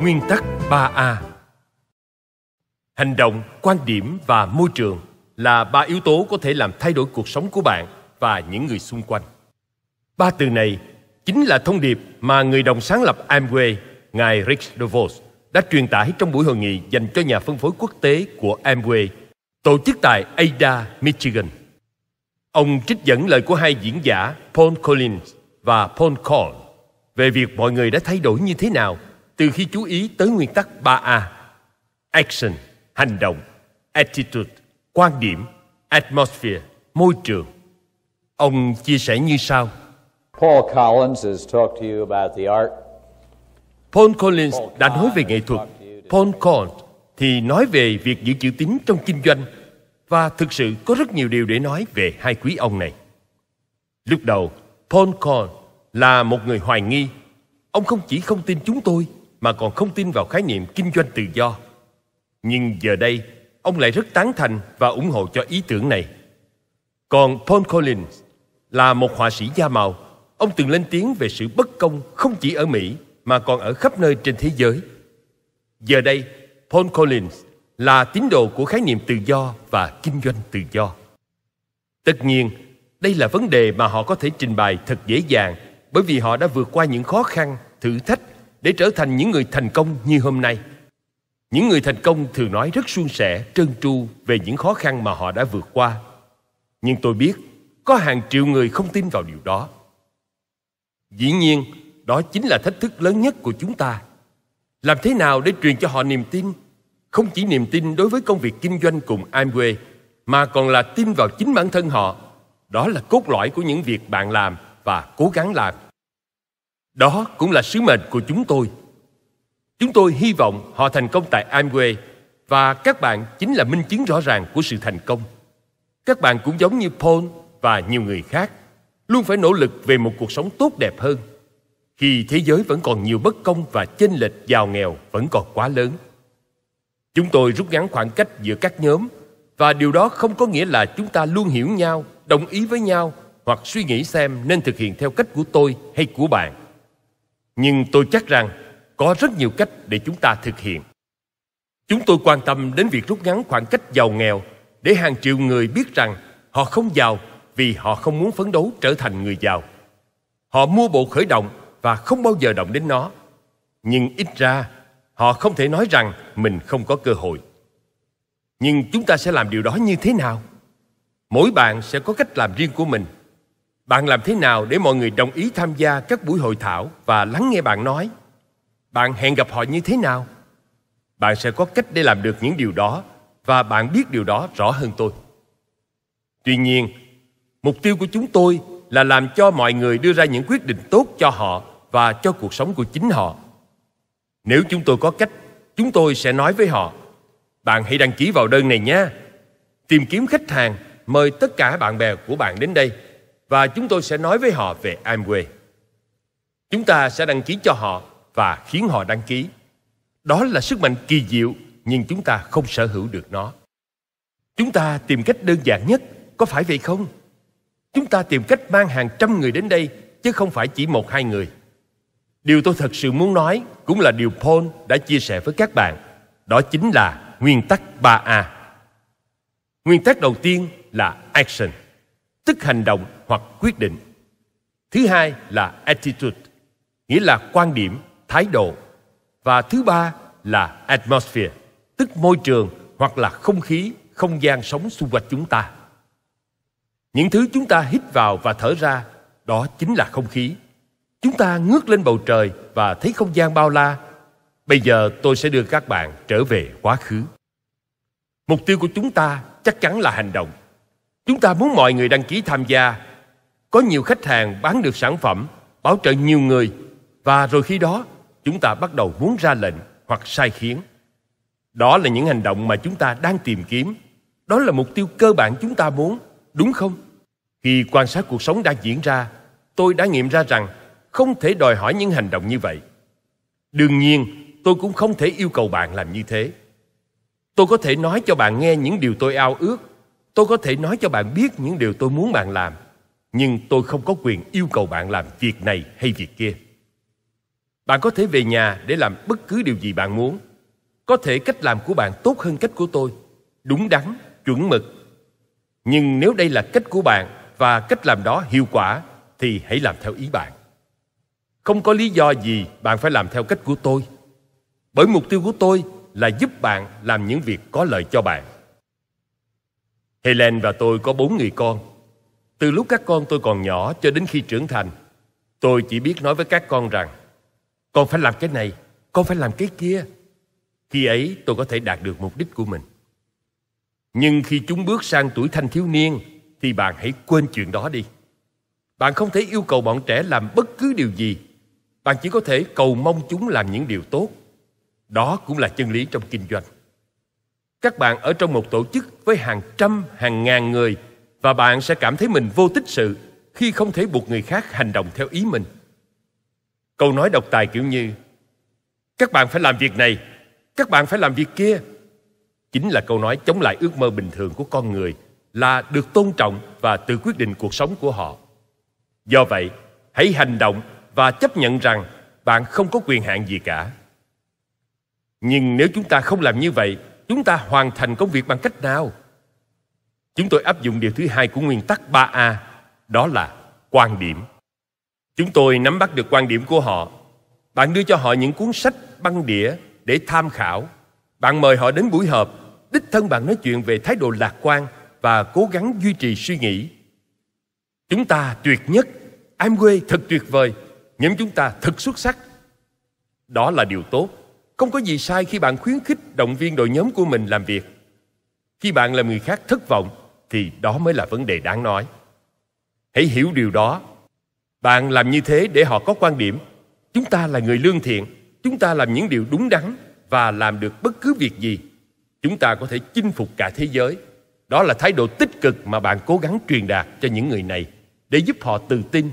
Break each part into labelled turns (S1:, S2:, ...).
S1: Nguyên tắc 3A Hành động, quan điểm và môi trường là ba yếu tố có thể làm thay đổi cuộc sống của bạn và những người xung quanh. Ba từ này chính là thông điệp mà người đồng sáng lập Amway, ngài Rick DeVos, đã truyền tải trong buổi hội nghị dành cho nhà phân phối quốc tế của Amway, tổ chức tại Ada, Michigan. Ông trích dẫn lời của hai diễn giả Paul Collins và Paul Cole về việc mọi người đã thay đổi như thế nào từ khi chú ý tới nguyên tắc 3A Action, hành động, attitude, quan điểm, atmosphere, môi trường. Ông chia sẻ như sau. Paul Collins has talked to you about the art. Paul Collins đã nói về nghệ thuật. Paul Collins thì nói về việc giữ chữ tín trong kinh doanh và thực sự có rất nhiều điều để nói về hai quý ông này. Lúc đầu, Paul Collins là một người hoài nghi. Ông không chỉ không tin chúng tôi mà còn không tin vào khái niệm kinh doanh tự do. Nhưng giờ đây, ông lại rất tán thành và ủng hộ cho ý tưởng này. Còn Paul Collins là một họa sĩ da màu, ông từng lên tiếng về sự bất công không chỉ ở Mỹ mà còn ở khắp nơi trên thế giới. Giờ đây, Paul Collins là tín đồ của khái niệm tự do và kinh doanh tự do. Tất nhiên, đây là vấn đề mà họ có thể trình bày thật dễ dàng bởi vì họ đã vượt qua những khó khăn, thử thách để trở thành những người thành công như hôm nay. Những người thành công thường nói rất suôn sẻ, trơn tru về những khó khăn mà họ đã vượt qua. Nhưng tôi biết có hàng triệu người không tin vào điều đó. Dĩ nhiên, đó chính là thách thức lớn nhất của chúng ta. Làm thế nào để truyền cho họ niềm tin? Không chỉ niềm tin đối với công việc kinh doanh cùng Amway, mà còn là tin vào chính bản thân họ. Đó là cốt lõi của những việc bạn làm và cố gắng làm đó cũng là sứ mệnh của chúng tôi. Chúng tôi hy vọng họ thành công tại Amway và các bạn chính là minh chứng rõ ràng của sự thành công. Các bạn cũng giống như Paul và nhiều người khác, luôn phải nỗ lực về một cuộc sống tốt đẹp hơn. Khi thế giới vẫn còn nhiều bất công và chênh lệch giàu nghèo vẫn còn quá lớn. Chúng tôi rút ngắn khoảng cách giữa các nhóm và điều đó không có nghĩa là chúng ta luôn hiểu nhau, đồng ý với nhau hoặc suy nghĩ xem nên thực hiện theo cách của tôi hay của bạn nhưng tôi chắc rằng có rất nhiều cách để chúng ta thực hiện. Chúng tôi quan tâm đến việc rút ngắn khoảng cách giàu nghèo để hàng triệu người biết rằng họ không giàu vì họ không muốn phấn đấu trở thành người giàu. Họ mua bộ khởi động và không bao giờ động đến nó. Nhưng ít ra, họ không thể nói rằng mình không có cơ hội. Nhưng chúng ta sẽ làm điều đó như thế nào? Mỗi bạn sẽ có cách làm riêng của mình – bạn làm thế nào để mọi người đồng ý tham gia các buổi hội thảo và lắng nghe bạn nói? Bạn hẹn gặp họ như thế nào? Bạn sẽ có cách để làm được những điều đó và bạn biết điều đó rõ hơn tôi. Tuy nhiên, mục tiêu của chúng tôi là làm cho mọi người đưa ra những quyết định tốt cho họ và cho cuộc sống của chính họ. Nếu chúng tôi có cách, chúng tôi sẽ nói với họ, bạn hãy đăng ký vào đơn này nhé. Tìm kiếm khách hàng, mời tất cả bạn bè của bạn đến đây và chúng tôi sẽ nói với họ về Amway. Chúng ta sẽ đăng ký cho họ và khiến họ đăng ký. Đó là sức mạnh kỳ diệu nhưng chúng ta không sở hữu được nó. Chúng ta tìm cách đơn giản nhất, có phải vậy không? Chúng ta tìm cách mang hàng trăm người đến đây chứ không phải chỉ một hai người. Điều tôi thật sự muốn nói cũng là điều Paul đã chia sẻ với các bạn, đó chính là nguyên tắc 3A. Nguyên tắc đầu tiên là action, tức hành động hoặc quyết định thứ hai là attitude nghĩa là quan điểm thái độ và thứ ba là atmosphere tức môi trường hoặc là không khí không gian sống xung quanh chúng ta những thứ chúng ta hít vào và thở ra đó chính là không khí chúng ta ngước lên bầu trời và thấy không gian bao la bây giờ tôi sẽ đưa các bạn trở về quá khứ mục tiêu của chúng ta chắc chắn là hành động chúng ta muốn mọi người đăng ký tham gia có nhiều khách hàng bán được sản phẩm, bảo trợ nhiều người và rồi khi đó chúng ta bắt đầu muốn ra lệnh hoặc sai khiến. Đó là những hành động mà chúng ta đang tìm kiếm. Đó là mục tiêu cơ bản chúng ta muốn, đúng không? Khi quan sát cuộc sống đang diễn ra, tôi đã nghiệm ra rằng không thể đòi hỏi những hành động như vậy. Đương nhiên, tôi cũng không thể yêu cầu bạn làm như thế. Tôi có thể nói cho bạn nghe những điều tôi ao ước. Tôi có thể nói cho bạn biết những điều tôi muốn bạn làm nhưng tôi không có quyền yêu cầu bạn làm việc này hay việc kia. Bạn có thể về nhà để làm bất cứ điều gì bạn muốn. Có thể cách làm của bạn tốt hơn cách của tôi, đúng đắn, chuẩn mực. Nhưng nếu đây là cách của bạn và cách làm đó hiệu quả thì hãy làm theo ý bạn. Không có lý do gì bạn phải làm theo cách của tôi. Bởi mục tiêu của tôi là giúp bạn làm những việc có lợi cho bạn. Helen và tôi có bốn người con từ lúc các con tôi còn nhỏ cho đến khi trưởng thành, tôi chỉ biết nói với các con rằng con phải làm cái này, con phải làm cái kia. Khi ấy tôi có thể đạt được mục đích của mình. Nhưng khi chúng bước sang tuổi thanh thiếu niên thì bạn hãy quên chuyện đó đi. Bạn không thể yêu cầu bọn trẻ làm bất cứ điều gì. Bạn chỉ có thể cầu mong chúng làm những điều tốt. Đó cũng là chân lý trong kinh doanh. Các bạn ở trong một tổ chức với hàng trăm, hàng ngàn người – và bạn sẽ cảm thấy mình vô tích sự khi không thể buộc người khác hành động theo ý mình. Câu nói độc tài kiểu như các bạn phải làm việc này, các bạn phải làm việc kia chính là câu nói chống lại ước mơ bình thường của con người là được tôn trọng và tự quyết định cuộc sống của họ. Do vậy, hãy hành động và chấp nhận rằng bạn không có quyền hạn gì cả. Nhưng nếu chúng ta không làm như vậy, chúng ta hoàn thành công việc bằng cách nào? chúng tôi áp dụng điều thứ hai của nguyên tắc 3A, đó là quan điểm. Chúng tôi nắm bắt được quan điểm của họ. Bạn đưa cho họ những cuốn sách, băng đĩa để tham khảo. Bạn mời họ đến buổi họp, đích thân bạn nói chuyện về thái độ lạc quan và cố gắng duy trì suy nghĩ. Chúng ta tuyệt nhất, em quê thật tuyệt vời, nhóm chúng ta thật xuất sắc. Đó là điều tốt. Không có gì sai khi bạn khuyến khích động viên đội nhóm của mình làm việc. Khi bạn làm người khác thất vọng, thì đó mới là vấn đề đáng nói. Hãy hiểu điều đó. Bạn làm như thế để họ có quan điểm. Chúng ta là người lương thiện, chúng ta làm những điều đúng đắn và làm được bất cứ việc gì. Chúng ta có thể chinh phục cả thế giới. Đó là thái độ tích cực mà bạn cố gắng truyền đạt cho những người này để giúp họ tự tin.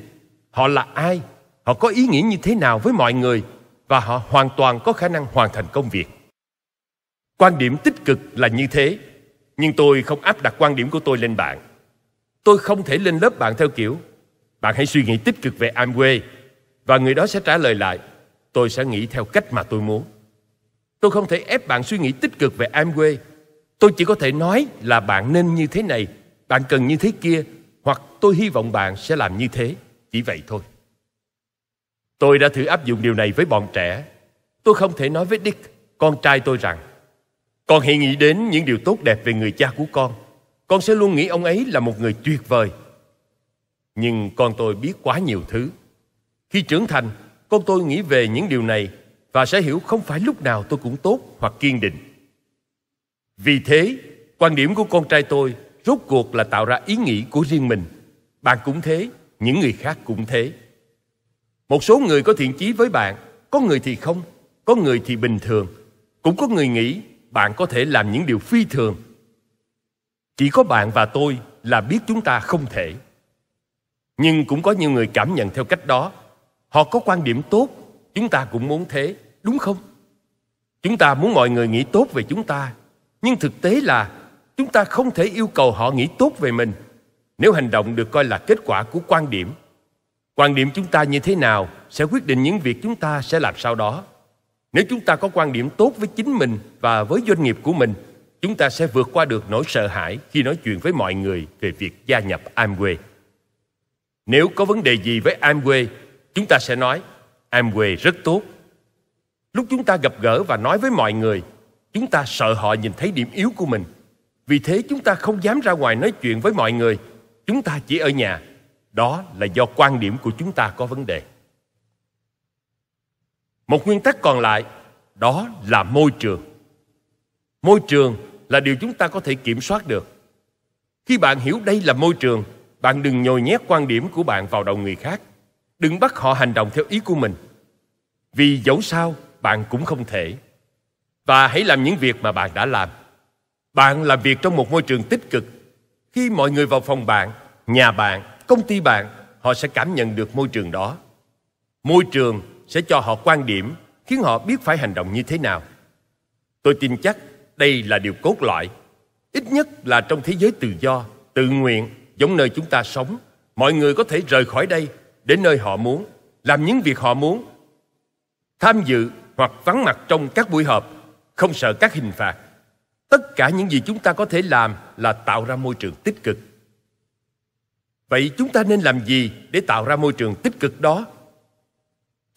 S1: Họ là ai? Họ có ý nghĩa như thế nào với mọi người? Và họ hoàn toàn có khả năng hoàn thành công việc. Quan điểm tích cực là như thế nhưng tôi không áp đặt quan điểm của tôi lên bạn. Tôi không thể lên lớp bạn theo kiểu bạn hãy suy nghĩ tích cực về Amway và người đó sẽ trả lời lại tôi sẽ nghĩ theo cách mà tôi muốn. Tôi không thể ép bạn suy nghĩ tích cực về Amway. Tôi chỉ có thể nói là bạn nên như thế này, bạn cần như thế kia hoặc tôi hy vọng bạn sẽ làm như thế, chỉ vậy thôi. Tôi đã thử áp dụng điều này với bọn trẻ. Tôi không thể nói với Dick, con trai tôi rằng con hãy nghĩ đến những điều tốt đẹp về người cha của con. Con sẽ luôn nghĩ ông ấy là một người tuyệt vời. Nhưng con tôi biết quá nhiều thứ. Khi trưởng thành, con tôi nghĩ về những điều này và sẽ hiểu không phải lúc nào tôi cũng tốt hoặc kiên định. Vì thế, quan điểm của con trai tôi rốt cuộc là tạo ra ý nghĩ của riêng mình. Bạn cũng thế, những người khác cũng thế. Một số người có thiện chí với bạn, có người thì không, có người thì bình thường. Cũng có người nghĩ bạn có thể làm những điều phi thường chỉ có bạn và tôi là biết chúng ta không thể nhưng cũng có nhiều người cảm nhận theo cách đó họ có quan điểm tốt chúng ta cũng muốn thế đúng không chúng ta muốn mọi người nghĩ tốt về chúng ta nhưng thực tế là chúng ta không thể yêu cầu họ nghĩ tốt về mình nếu hành động được coi là kết quả của quan điểm quan điểm chúng ta như thế nào sẽ quyết định những việc chúng ta sẽ làm sau đó nếu chúng ta có quan điểm tốt với chính mình và với doanh nghiệp của mình, chúng ta sẽ vượt qua được nỗi sợ hãi khi nói chuyện với mọi người về việc gia nhập Amway. Nếu có vấn đề gì với Amway, chúng ta sẽ nói Amway rất tốt. Lúc chúng ta gặp gỡ và nói với mọi người, chúng ta sợ họ nhìn thấy điểm yếu của mình. Vì thế chúng ta không dám ra ngoài nói chuyện với mọi người, chúng ta chỉ ở nhà. Đó là do quan điểm của chúng ta có vấn đề. Một nguyên tắc còn lại đó là môi trường. Môi trường là điều chúng ta có thể kiểm soát được. Khi bạn hiểu đây là môi trường, bạn đừng nhồi nhét quan điểm của bạn vào đầu người khác. Đừng bắt họ hành động theo ý của mình. Vì dẫu sao, bạn cũng không thể. Và hãy làm những việc mà bạn đã làm. Bạn làm việc trong một môi trường tích cực. Khi mọi người vào phòng bạn, nhà bạn, công ty bạn, họ sẽ cảm nhận được môi trường đó. Môi trường sẽ cho họ quan điểm khiến họ biết phải hành động như thế nào. Tôi tin chắc đây là điều cốt lõi. Ít nhất là trong thế giới tự do, tự nguyện, giống nơi chúng ta sống, mọi người có thể rời khỏi đây đến nơi họ muốn, làm những việc họ muốn, tham dự hoặc vắng mặt trong các buổi họp, không sợ các hình phạt. Tất cả những gì chúng ta có thể làm là tạo ra môi trường tích cực. Vậy chúng ta nên làm gì để tạo ra môi trường tích cực đó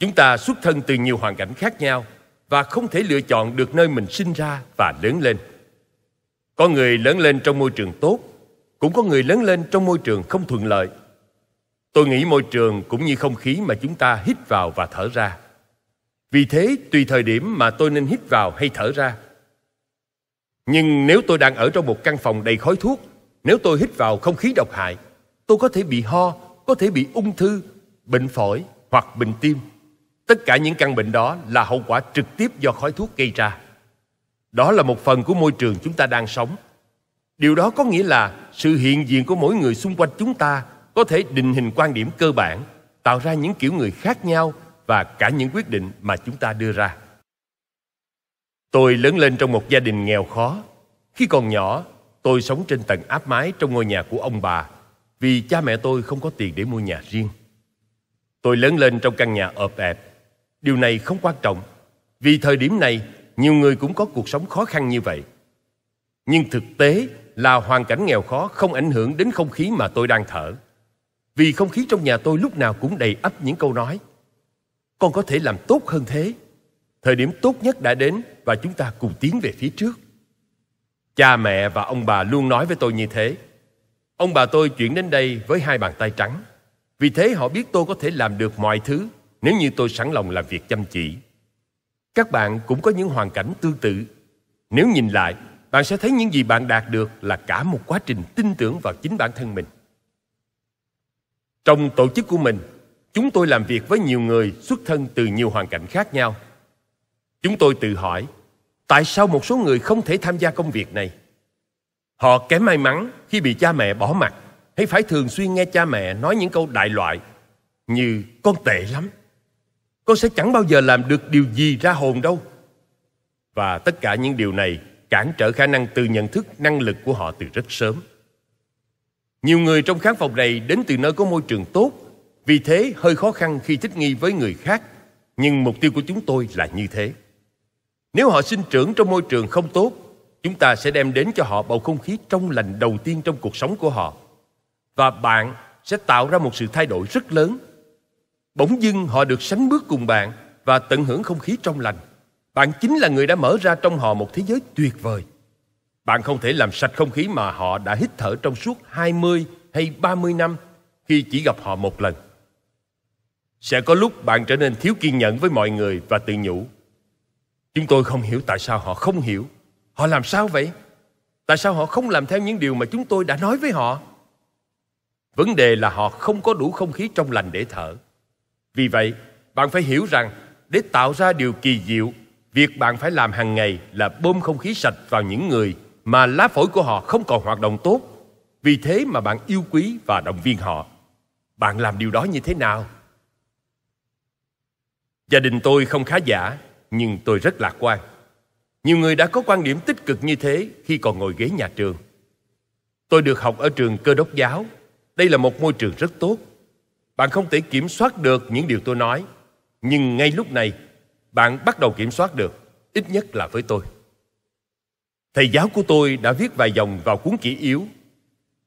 S1: Chúng ta xuất thân từ nhiều hoàn cảnh khác nhau và không thể lựa chọn được nơi mình sinh ra và lớn lên. Có người lớn lên trong môi trường tốt, cũng có người lớn lên trong môi trường không thuận lợi. Tôi nghĩ môi trường cũng như không khí mà chúng ta hít vào và thở ra. Vì thế, tùy thời điểm mà tôi nên hít vào hay thở ra. Nhưng nếu tôi đang ở trong một căn phòng đầy khói thuốc, nếu tôi hít vào không khí độc hại, tôi có thể bị ho, có thể bị ung thư, bệnh phổi hoặc bệnh tim. Tất cả những căn bệnh đó là hậu quả trực tiếp do khói thuốc gây ra. Đó là một phần của môi trường chúng ta đang sống. Điều đó có nghĩa là sự hiện diện của mỗi người xung quanh chúng ta có thể định hình quan điểm cơ bản, tạo ra những kiểu người khác nhau và cả những quyết định mà chúng ta đưa ra. Tôi lớn lên trong một gia đình nghèo khó. Khi còn nhỏ, tôi sống trên tầng áp mái trong ngôi nhà của ông bà vì cha mẹ tôi không có tiền để mua nhà riêng. Tôi lớn lên trong căn nhà ợp ẹp Điều này không quan trọng, vì thời điểm này nhiều người cũng có cuộc sống khó khăn như vậy. Nhưng thực tế là hoàn cảnh nghèo khó không ảnh hưởng đến không khí mà tôi đang thở. Vì không khí trong nhà tôi lúc nào cũng đầy ắp những câu nói. Con có thể làm tốt hơn thế. Thời điểm tốt nhất đã đến và chúng ta cùng tiến về phía trước. Cha mẹ và ông bà luôn nói với tôi như thế. Ông bà tôi chuyển đến đây với hai bàn tay trắng. Vì thế họ biết tôi có thể làm được mọi thứ nếu như tôi sẵn lòng làm việc chăm chỉ. Các bạn cũng có những hoàn cảnh tương tự. Nếu nhìn lại, bạn sẽ thấy những gì bạn đạt được là cả một quá trình tin tưởng vào chính bản thân mình. Trong tổ chức của mình, chúng tôi làm việc với nhiều người xuất thân từ nhiều hoàn cảnh khác nhau. Chúng tôi tự hỏi, tại sao một số người không thể tham gia công việc này? Họ kém may mắn khi bị cha mẹ bỏ mặt hay phải thường xuyên nghe cha mẹ nói những câu đại loại như con tệ lắm con sẽ chẳng bao giờ làm được điều gì ra hồn đâu. Và tất cả những điều này cản trở khả năng tự nhận thức năng lực của họ từ rất sớm. Nhiều người trong khán phòng này đến từ nơi có môi trường tốt, vì thế hơi khó khăn khi thích nghi với người khác, nhưng mục tiêu của chúng tôi là như thế. Nếu họ sinh trưởng trong môi trường không tốt, chúng ta sẽ đem đến cho họ bầu không khí trong lành đầu tiên trong cuộc sống của họ. Và bạn sẽ tạo ra một sự thay đổi rất lớn Bỗng dưng họ được sánh bước cùng bạn và tận hưởng không khí trong lành. Bạn chính là người đã mở ra trong họ một thế giới tuyệt vời. Bạn không thể làm sạch không khí mà họ đã hít thở trong suốt 20 hay 30 năm khi chỉ gặp họ một lần. Sẽ có lúc bạn trở nên thiếu kiên nhẫn với mọi người và tự nhủ. Chúng tôi không hiểu tại sao họ không hiểu. Họ làm sao vậy? Tại sao họ không làm theo những điều mà chúng tôi đã nói với họ? Vấn đề là họ không có đủ không khí trong lành để thở vì vậy, bạn phải hiểu rằng để tạo ra điều kỳ diệu, việc bạn phải làm hàng ngày là bơm không khí sạch vào những người mà lá phổi của họ không còn hoạt động tốt. Vì thế mà bạn yêu quý và động viên họ. Bạn làm điều đó như thế nào? Gia đình tôi không khá giả, nhưng tôi rất lạc quan. Nhiều người đã có quan điểm tích cực như thế khi còn ngồi ghế nhà trường. Tôi được học ở trường cơ đốc giáo. Đây là một môi trường rất tốt bạn không thể kiểm soát được những điều tôi nói, nhưng ngay lúc này bạn bắt đầu kiểm soát được, ít nhất là với tôi. Thầy giáo của tôi đã viết vài dòng vào cuốn kỷ yếu.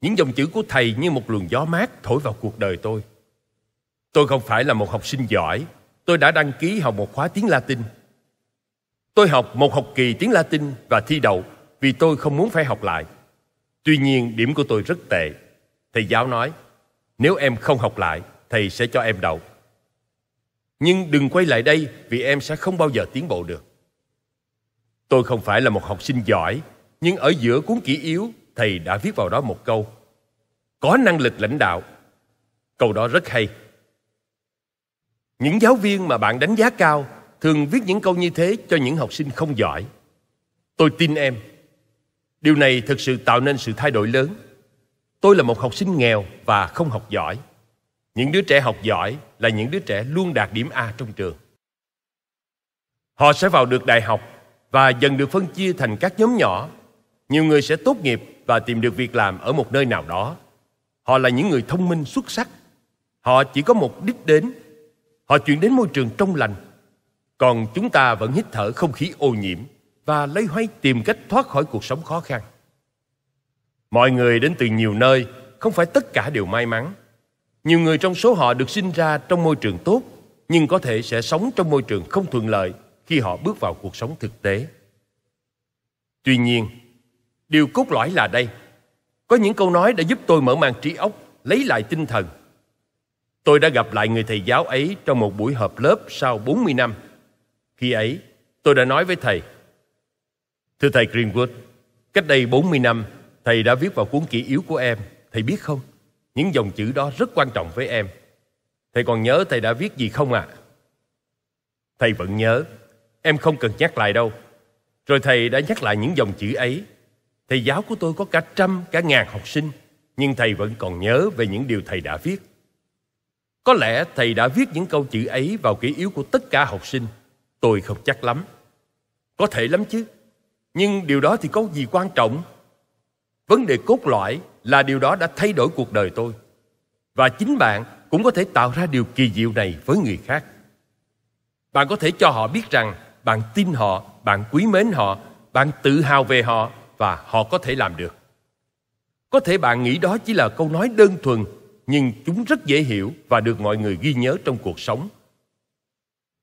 S1: Những dòng chữ của thầy như một luồng gió mát thổi vào cuộc đời tôi. Tôi không phải là một học sinh giỏi, tôi đã đăng ký học một khóa tiếng Latin. Tôi học một học kỳ tiếng Latin và thi đậu vì tôi không muốn phải học lại. Tuy nhiên, điểm của tôi rất tệ. Thầy giáo nói, nếu em không học lại, thầy sẽ cho em đậu. Nhưng đừng quay lại đây vì em sẽ không bao giờ tiến bộ được. Tôi không phải là một học sinh giỏi, nhưng ở giữa cuốn kỷ yếu, thầy đã viết vào đó một câu. Có năng lực lãnh đạo. Câu đó rất hay. Những giáo viên mà bạn đánh giá cao thường viết những câu như thế cho những học sinh không giỏi. Tôi tin em. Điều này thực sự tạo nên sự thay đổi lớn. Tôi là một học sinh nghèo và không học giỏi những đứa trẻ học giỏi là những đứa trẻ luôn đạt điểm A trong trường. Họ sẽ vào được đại học và dần được phân chia thành các nhóm nhỏ. Nhiều người sẽ tốt nghiệp và tìm được việc làm ở một nơi nào đó. Họ là những người thông minh xuất sắc. Họ chỉ có một đích đến. Họ chuyển đến môi trường trong lành. Còn chúng ta vẫn hít thở không khí ô nhiễm và lấy hoay tìm cách thoát khỏi cuộc sống khó khăn. Mọi người đến từ nhiều nơi, không phải tất cả đều may mắn nhiều người trong số họ được sinh ra trong môi trường tốt, nhưng có thể sẽ sống trong môi trường không thuận lợi khi họ bước vào cuộc sống thực tế. Tuy nhiên, điều cốt lõi là đây. Có những câu nói đã giúp tôi mở mang trí óc, lấy lại tinh thần. Tôi đã gặp lại người thầy giáo ấy trong một buổi họp lớp sau 40 năm. Khi ấy, tôi đã nói với thầy, Thưa thầy Greenwood, cách đây 40 năm, thầy đã viết vào cuốn kỷ yếu của em, thầy biết không? Những dòng chữ đó rất quan trọng với em. Thầy còn nhớ thầy đã viết gì không ạ? À? Thầy vẫn nhớ. Em không cần nhắc lại đâu. Rồi thầy đã nhắc lại những dòng chữ ấy. Thầy giáo của tôi có cả trăm, cả ngàn học sinh. Nhưng thầy vẫn còn nhớ về những điều thầy đã viết. Có lẽ thầy đã viết những câu chữ ấy vào kỷ yếu của tất cả học sinh. Tôi không chắc lắm. Có thể lắm chứ. Nhưng điều đó thì có gì quan trọng? Vấn đề cốt lõi là điều đó đã thay đổi cuộc đời tôi. Và chính bạn cũng có thể tạo ra điều kỳ diệu này với người khác. Bạn có thể cho họ biết rằng bạn tin họ, bạn quý mến họ, bạn tự hào về họ và họ có thể làm được. Có thể bạn nghĩ đó chỉ là câu nói đơn thuần, nhưng chúng rất dễ hiểu và được mọi người ghi nhớ trong cuộc sống.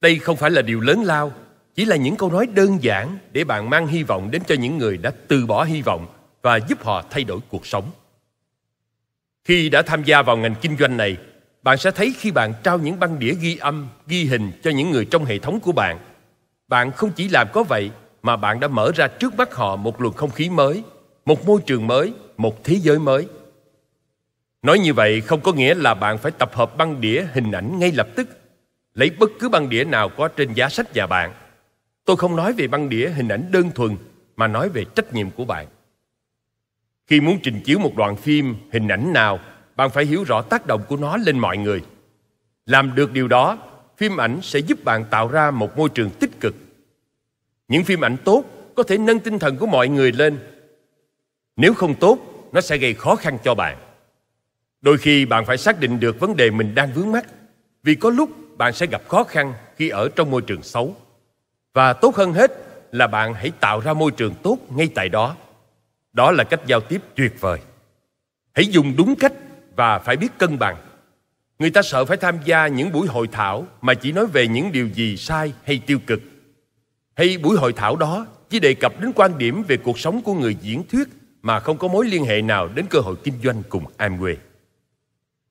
S1: Đây không phải là điều lớn lao, chỉ là những câu nói đơn giản để bạn mang hy vọng đến cho những người đã từ bỏ hy vọng và giúp họ thay đổi cuộc sống. Khi đã tham gia vào ngành kinh doanh này, bạn sẽ thấy khi bạn trao những băng đĩa ghi âm, ghi hình cho những người trong hệ thống của bạn, bạn không chỉ làm có vậy mà bạn đã mở ra trước mắt họ một luồng không khí mới, một môi trường mới, một thế giới mới. Nói như vậy không có nghĩa là bạn phải tập hợp băng đĩa hình ảnh ngay lập tức. Lấy bất cứ băng đĩa nào có trên giá sách nhà bạn. Tôi không nói về băng đĩa hình ảnh đơn thuần mà nói về trách nhiệm của bạn. Khi muốn trình chiếu một đoạn phim, hình ảnh nào, bạn phải hiểu rõ tác động của nó lên mọi người. Làm được điều đó, phim ảnh sẽ giúp bạn tạo ra một môi trường tích cực. Những phim ảnh tốt có thể nâng tinh thần của mọi người lên. Nếu không tốt, nó sẽ gây khó khăn cho bạn. Đôi khi bạn phải xác định được vấn đề mình đang vướng mắc, vì có lúc bạn sẽ gặp khó khăn khi ở trong môi trường xấu. Và tốt hơn hết là bạn hãy tạo ra môi trường tốt ngay tại đó. Đó là cách giao tiếp tuyệt vời. Hãy dùng đúng cách và phải biết cân bằng. Người ta sợ phải tham gia những buổi hội thảo mà chỉ nói về những điều gì sai hay tiêu cực. Hay buổi hội thảo đó chỉ đề cập đến quan điểm về cuộc sống của người diễn thuyết mà không có mối liên hệ nào đến cơ hội kinh doanh cùng Amway.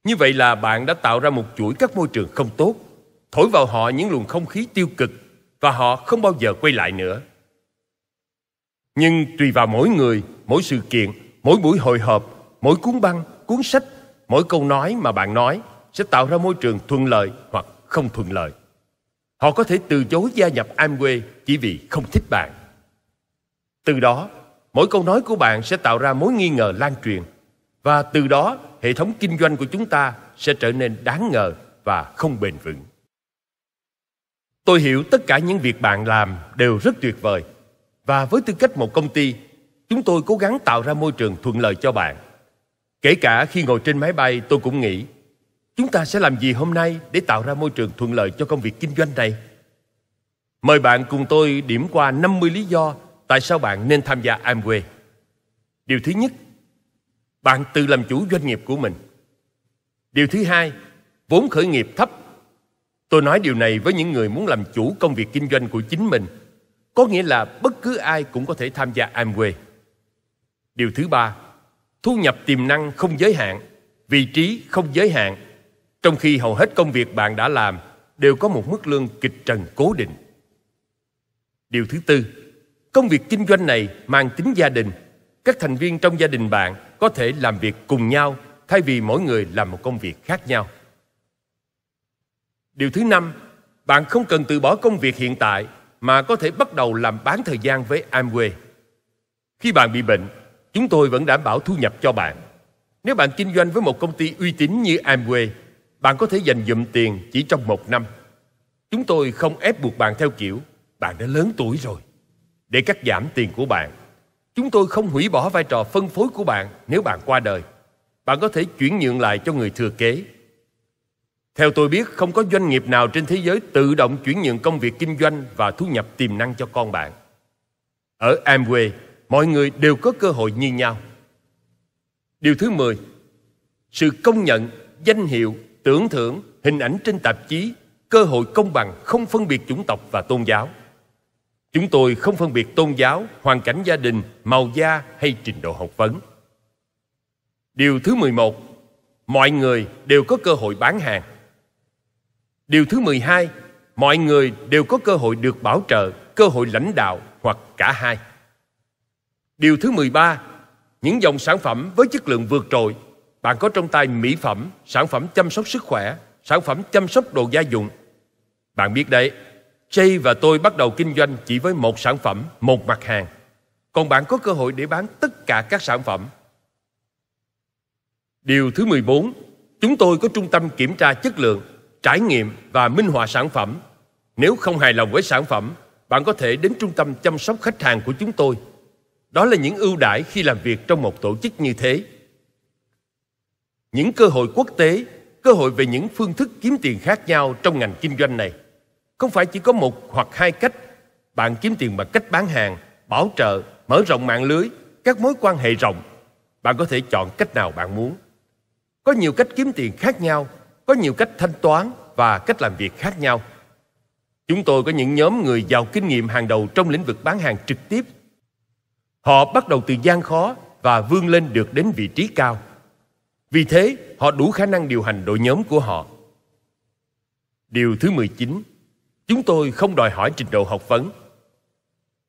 S1: Như vậy là bạn đã tạo ra một chuỗi các môi trường không tốt, thổi vào họ những luồng không khí tiêu cực và họ không bao giờ quay lại nữa. Nhưng tùy vào mỗi người, mỗi sự kiện, mỗi buổi hội họp, mỗi cuốn băng, cuốn sách, mỗi câu nói mà bạn nói sẽ tạo ra môi trường thuận lợi hoặc không thuận lợi. Họ có thể từ chối gia nhập Amway chỉ vì không thích bạn. Từ đó, mỗi câu nói của bạn sẽ tạo ra mối nghi ngờ lan truyền và từ đó hệ thống kinh doanh của chúng ta sẽ trở nên đáng ngờ và không bền vững. Tôi hiểu tất cả những việc bạn làm đều rất tuyệt vời và với tư cách một công ty, chúng tôi cố gắng tạo ra môi trường thuận lợi cho bạn. Kể cả khi ngồi trên máy bay, tôi cũng nghĩ, chúng ta sẽ làm gì hôm nay để tạo ra môi trường thuận lợi cho công việc kinh doanh này? Mời bạn cùng tôi điểm qua 50 lý do tại sao bạn nên tham gia Amway. Điều thứ nhất, bạn tự làm chủ doanh nghiệp của mình. Điều thứ hai, vốn khởi nghiệp thấp. Tôi nói điều này với những người muốn làm chủ công việc kinh doanh của chính mình – có nghĩa là bất cứ ai cũng có thể tham gia Amway. Điều thứ ba, thu nhập tiềm năng không giới hạn, vị trí không giới hạn, trong khi hầu hết công việc bạn đã làm đều có một mức lương kịch trần cố định. Điều thứ tư, công việc kinh doanh này mang tính gia đình. Các thành viên trong gia đình bạn có thể làm việc cùng nhau thay vì mỗi người làm một công việc khác nhau. Điều thứ năm, bạn không cần từ bỏ công việc hiện tại mà có thể bắt đầu làm bán thời gian với Amway. Khi bạn bị bệnh, chúng tôi vẫn đảm bảo thu nhập cho bạn. Nếu bạn kinh doanh với một công ty uy tín như Amway, bạn có thể dành dụm tiền chỉ trong một năm. Chúng tôi không ép buộc bạn theo kiểu bạn đã lớn tuổi rồi để cắt giảm tiền của bạn. Chúng tôi không hủy bỏ vai trò phân phối của bạn nếu bạn qua đời. Bạn có thể chuyển nhượng lại cho người thừa kế theo tôi biết, không có doanh nghiệp nào trên thế giới tự động chuyển nhượng công việc kinh doanh và thu nhập tiềm năng cho con bạn. Ở Amway, mọi người đều có cơ hội như nhau. Điều thứ 10. Sự công nhận, danh hiệu, tưởng thưởng, hình ảnh trên tạp chí, cơ hội công bằng không phân biệt chủng tộc và tôn giáo. Chúng tôi không phân biệt tôn giáo, hoàn cảnh gia đình, màu da hay trình độ học vấn. Điều thứ 11. Mọi người đều có cơ hội bán hàng. Điều thứ 12, mọi người đều có cơ hội được bảo trợ, cơ hội lãnh đạo hoặc cả hai. Điều thứ 13, những dòng sản phẩm với chất lượng vượt trội, bạn có trong tay mỹ phẩm, sản phẩm chăm sóc sức khỏe, sản phẩm chăm sóc đồ gia dụng. Bạn biết đấy, Jay và tôi bắt đầu kinh doanh chỉ với một sản phẩm, một mặt hàng. Còn bạn có cơ hội để bán tất cả các sản phẩm. Điều thứ 14, chúng tôi có trung tâm kiểm tra chất lượng trải nghiệm và minh họa sản phẩm. Nếu không hài lòng với sản phẩm, bạn có thể đến trung tâm chăm sóc khách hàng của chúng tôi. Đó là những ưu đãi khi làm việc trong một tổ chức như thế. Những cơ hội quốc tế, cơ hội về những phương thức kiếm tiền khác nhau trong ngành kinh doanh này. Không phải chỉ có một hoặc hai cách. Bạn kiếm tiền bằng cách bán hàng, bảo trợ, mở rộng mạng lưới, các mối quan hệ rộng. Bạn có thể chọn cách nào bạn muốn. Có nhiều cách kiếm tiền khác nhau có nhiều cách thanh toán và cách làm việc khác nhau. Chúng tôi có những nhóm người giàu kinh nghiệm hàng đầu trong lĩnh vực bán hàng trực tiếp. Họ bắt đầu từ gian khó và vươn lên được đến vị trí cao. Vì thế, họ đủ khả năng điều hành đội nhóm của họ. Điều thứ 19, chúng tôi không đòi hỏi trình độ học vấn.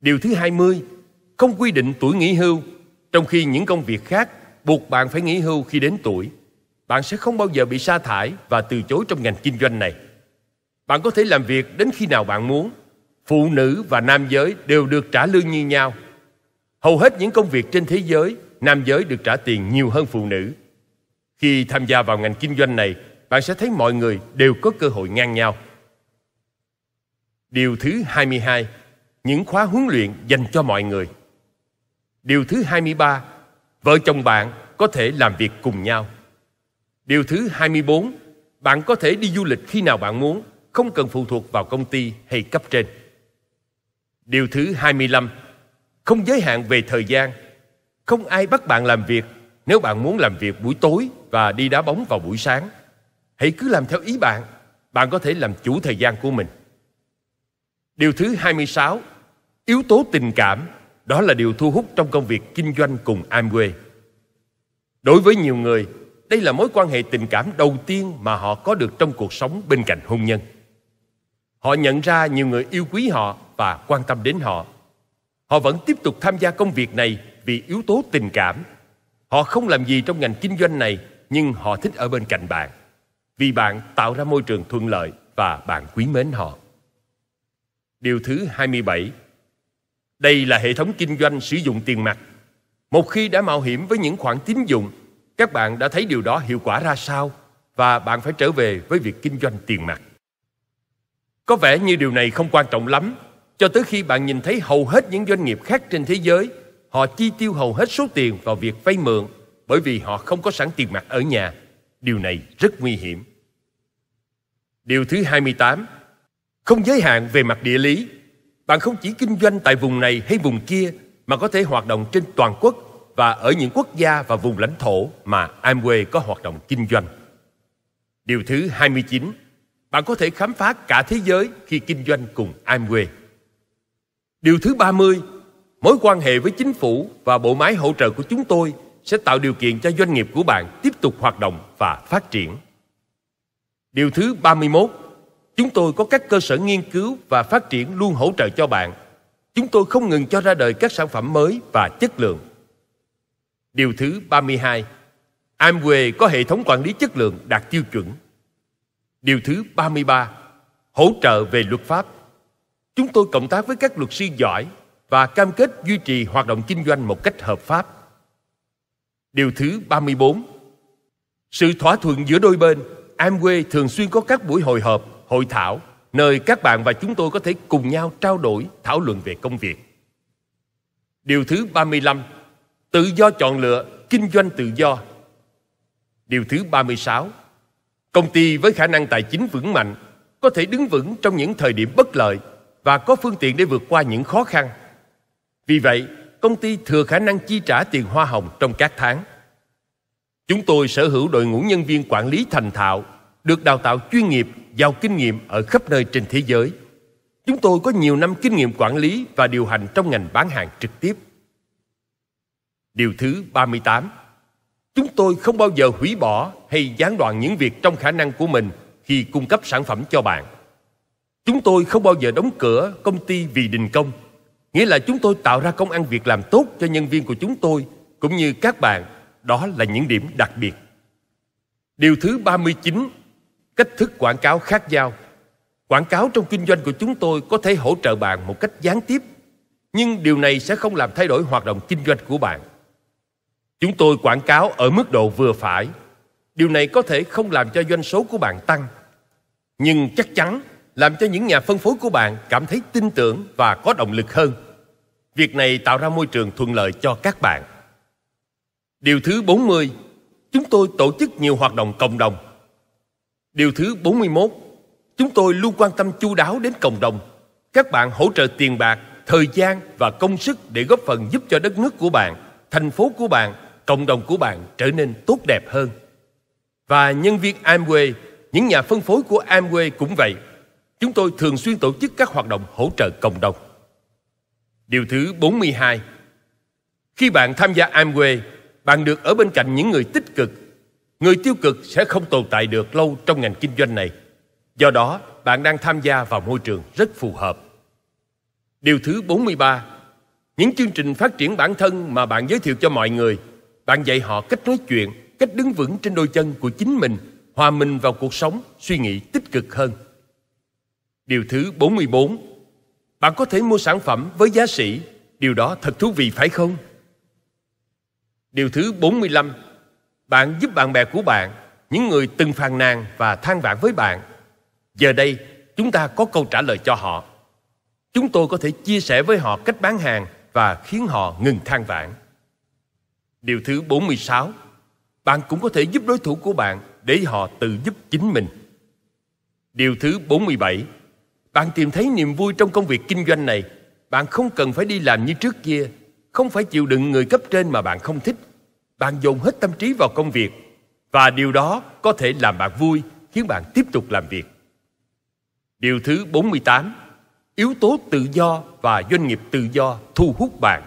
S1: Điều thứ 20, không quy định tuổi nghỉ hưu, trong khi những công việc khác buộc bạn phải nghỉ hưu khi đến tuổi bạn sẽ không bao giờ bị sa thải và từ chối trong ngành kinh doanh này. Bạn có thể làm việc đến khi nào bạn muốn. Phụ nữ và nam giới đều được trả lương như nhau. Hầu hết những công việc trên thế giới, nam giới được trả tiền nhiều hơn phụ nữ. Khi tham gia vào ngành kinh doanh này, bạn sẽ thấy mọi người đều có cơ hội ngang nhau. Điều thứ 22, những khóa huấn luyện dành cho mọi người. Điều thứ 23, vợ chồng bạn có thể làm việc cùng nhau. Điều thứ 24, bạn có thể đi du lịch khi nào bạn muốn, không cần phụ thuộc vào công ty hay cấp trên. Điều thứ 25, không giới hạn về thời gian. Không ai bắt bạn làm việc nếu bạn muốn làm việc buổi tối và đi đá bóng vào buổi sáng. Hãy cứ làm theo ý bạn, bạn có thể làm chủ thời gian của mình. Điều thứ 26, yếu tố tình cảm, đó là điều thu hút trong công việc kinh doanh cùng Amway. Đối với nhiều người, đây là mối quan hệ tình cảm đầu tiên mà họ có được trong cuộc sống bên cạnh hôn nhân. Họ nhận ra nhiều người yêu quý họ và quan tâm đến họ. Họ vẫn tiếp tục tham gia công việc này vì yếu tố tình cảm. Họ không làm gì trong ngành kinh doanh này nhưng họ thích ở bên cạnh bạn vì bạn tạo ra môi trường thuận lợi và bạn quý mến họ. Điều thứ 27. Đây là hệ thống kinh doanh sử dụng tiền mặt. Một khi đã mạo hiểm với những khoản tín dụng các bạn đã thấy điều đó hiệu quả ra sao và bạn phải trở về với việc kinh doanh tiền mặt. Có vẻ như điều này không quan trọng lắm cho tới khi bạn nhìn thấy hầu hết những doanh nghiệp khác trên thế giới họ chi tiêu hầu hết số tiền vào việc vay mượn bởi vì họ không có sẵn tiền mặt ở nhà. Điều này rất nguy hiểm. Điều thứ 28 Không giới hạn về mặt địa lý Bạn không chỉ kinh doanh tại vùng này hay vùng kia mà có thể hoạt động trên toàn quốc và ở những quốc gia và vùng lãnh thổ mà Amway có hoạt động kinh doanh. Điều thứ 29, bạn có thể khám phá cả thế giới khi kinh doanh cùng Amway. Điều thứ 30, mối quan hệ với chính phủ và bộ máy hỗ trợ của chúng tôi sẽ tạo điều kiện cho doanh nghiệp của bạn tiếp tục hoạt động và phát triển. Điều thứ 31, chúng tôi có các cơ sở nghiên cứu và phát triển luôn hỗ trợ cho bạn. Chúng tôi không ngừng cho ra đời các sản phẩm mới và chất lượng Điều thứ 32, Amway có hệ thống quản lý chất lượng đạt tiêu chuẩn. Điều thứ 33, hỗ trợ về luật pháp. Chúng tôi cộng tác với các luật sư giỏi và cam kết duy trì hoạt động kinh doanh một cách hợp pháp. Điều thứ 34, sự thỏa thuận giữa đôi bên, Amway thường xuyên có các buổi hội họp, hội thảo nơi các bạn và chúng tôi có thể cùng nhau trao đổi, thảo luận về công việc. Điều thứ 35, Tự do chọn lựa, kinh doanh tự do. Điều thứ 36. Công ty với khả năng tài chính vững mạnh có thể đứng vững trong những thời điểm bất lợi và có phương tiện để vượt qua những khó khăn. Vì vậy, công ty thừa khả năng chi trả tiền hoa hồng trong các tháng. Chúng tôi sở hữu đội ngũ nhân viên quản lý thành thạo, được đào tạo chuyên nghiệp, giàu kinh nghiệm ở khắp nơi trên thế giới. Chúng tôi có nhiều năm kinh nghiệm quản lý và điều hành trong ngành bán hàng trực tiếp. Điều thứ 38 Chúng tôi không bao giờ hủy bỏ hay gián đoạn những việc trong khả năng của mình khi cung cấp sản phẩm cho bạn. Chúng tôi không bao giờ đóng cửa công ty vì đình công, nghĩa là chúng tôi tạo ra công ăn việc làm tốt cho nhân viên của chúng tôi cũng như các bạn, đó là những điểm đặc biệt. Điều thứ 39, cách thức quảng cáo khác nhau. Quảng cáo trong kinh doanh của chúng tôi có thể hỗ trợ bạn một cách gián tiếp, nhưng điều này sẽ không làm thay đổi hoạt động kinh doanh của bạn Chúng tôi quảng cáo ở mức độ vừa phải. Điều này có thể không làm cho doanh số của bạn tăng, nhưng chắc chắn làm cho những nhà phân phối của bạn cảm thấy tin tưởng và có động lực hơn. Việc này tạo ra môi trường thuận lợi cho các bạn. Điều thứ 40, chúng tôi tổ chức nhiều hoạt động cộng đồng. Điều thứ 41, chúng tôi luôn quan tâm chu đáo đến cộng đồng. Các bạn hỗ trợ tiền bạc, thời gian và công sức để góp phần giúp cho đất nước của bạn, thành phố của bạn cộng đồng của bạn trở nên tốt đẹp hơn. Và nhân viên Amway, những nhà phân phối của Amway cũng vậy. Chúng tôi thường xuyên tổ chức các hoạt động hỗ trợ cộng đồng. Điều thứ 42 Khi bạn tham gia Amway, bạn được ở bên cạnh những người tích cực. Người tiêu cực sẽ không tồn tại được lâu trong ngành kinh doanh này. Do đó, bạn đang tham gia vào môi trường rất phù hợp. Điều thứ 43 Những chương trình phát triển bản thân mà bạn giới thiệu cho mọi người – bạn dạy họ cách nói chuyện, cách đứng vững trên đôi chân của chính mình, hòa mình vào cuộc sống, suy nghĩ tích cực hơn. Điều thứ 44 Bạn có thể mua sản phẩm với giá sỉ, điều đó thật thú vị phải không? Điều thứ 45 Bạn giúp bạn bè của bạn, những người từng phàn nàn và than vãn với bạn. Giờ đây, chúng ta có câu trả lời cho họ. Chúng tôi có thể chia sẻ với họ cách bán hàng và khiến họ ngừng than vãn. Điều thứ 46 Bạn cũng có thể giúp đối thủ của bạn để họ tự giúp chính mình. Điều thứ 47 Bạn tìm thấy niềm vui trong công việc kinh doanh này. Bạn không cần phải đi làm như trước kia, không phải chịu đựng người cấp trên mà bạn không thích. Bạn dồn hết tâm trí vào công việc và điều đó có thể làm bạn vui, khiến bạn tiếp tục làm việc. Điều thứ 48 Yếu tố tự do và doanh nghiệp tự do thu hút bạn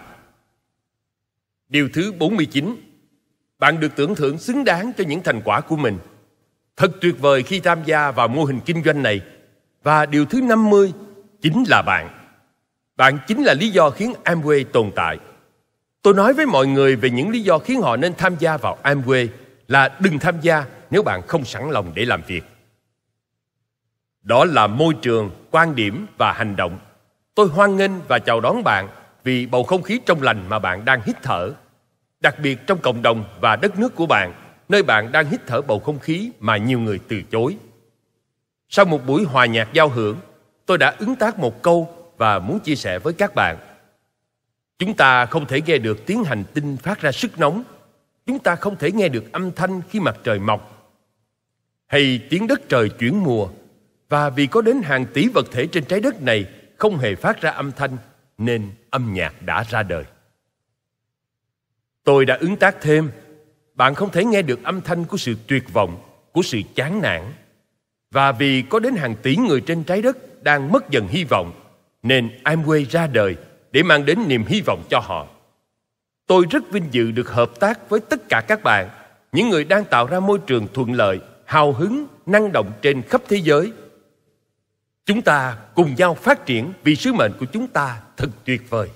S1: Điều thứ 49 Bạn được tưởng thưởng xứng đáng cho những thành quả của mình Thật tuyệt vời khi tham gia vào mô hình kinh doanh này Và điều thứ 50 chính là bạn Bạn chính là lý do khiến Amway tồn tại Tôi nói với mọi người về những lý do khiến họ nên tham gia vào Amway là đừng tham gia nếu bạn không sẵn lòng để làm việc. Đó là môi trường, quan điểm và hành động. Tôi hoan nghênh và chào đón bạn vì bầu không khí trong lành mà bạn đang hít thở, đặc biệt trong cộng đồng và đất nước của bạn, nơi bạn đang hít thở bầu không khí mà nhiều người từ chối. Sau một buổi hòa nhạc giao hưởng, tôi đã ứng tác một câu và muốn chia sẻ với các bạn. Chúng ta không thể nghe được tiếng hành tinh phát ra sức nóng, chúng ta không thể nghe được âm thanh khi mặt trời mọc, hay tiếng đất trời chuyển mùa, và vì có đến hàng tỷ vật thể trên trái đất này không hề phát ra âm thanh nên âm nhạc đã ra đời. Tôi đã ứng tác thêm, bạn không thể nghe được âm thanh của sự tuyệt vọng, của sự chán nản. Và vì có đến hàng tỷ người trên trái đất đang mất dần hy vọng, nên Amway ra đời để mang đến niềm hy vọng cho họ. Tôi rất vinh dự được hợp tác với tất cả các bạn, những người đang tạo ra môi trường thuận lợi, hào hứng, năng động trên khắp thế giới – Chúng ta cùng nhau phát triển vì sứ mệnh của chúng ta thật tuyệt vời.